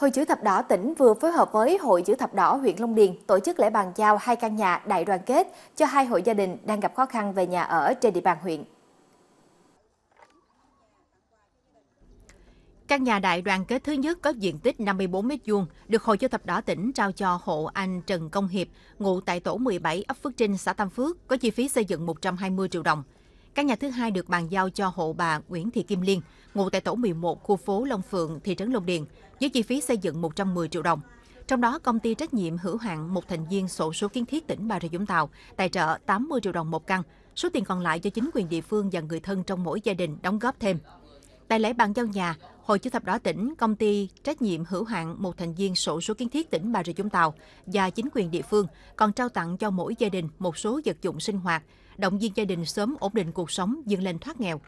Hội chữ thập đỏ tỉnh vừa phối hợp với Hội chữ thập đỏ huyện Long Điền tổ chức lễ bàn giao hai căn nhà đại đoàn kết cho hai hộ gia đình đang gặp khó khăn về nhà ở trên địa bàn huyện. Căn nhà đại đoàn kết thứ nhất có diện tích 54 m2 được Hội chữ thập đỏ tỉnh trao cho hộ anh Trần Công Hiệp, ngụ tại tổ 17 ấp Phước Trinh, xã Tam Phước, có chi phí xây dựng 120 triệu đồng. Căn nhà thứ hai được bàn giao cho hộ bà Nguyễn Thị Kim Liên, ngụ tại tổ 11 khu phố Long Phượng, thị trấn Long Điền, với chi phí xây dựng 110 triệu đồng. Trong đó, công ty trách nhiệm hữu hạn một thành viên sổ số kiến thiết tỉnh Bà Rịa Vũng Tàu tài trợ 80 triệu đồng một căn. Số tiền còn lại cho chính quyền địa phương và người thân trong mỗi gia đình đóng góp thêm. Tại lễ bàn giao nhà, Hội Chữ thập đỏ tỉnh, công ty trách nhiệm hữu hạn một thành viên sổ số kiến thiết tỉnh Bà Rịa Vũng Tàu và chính quyền địa phương còn trao tặng cho mỗi gia đình một số vật dụng sinh hoạt, động viên gia đình sớm ổn định cuộc sống, vươn lên thoát nghèo.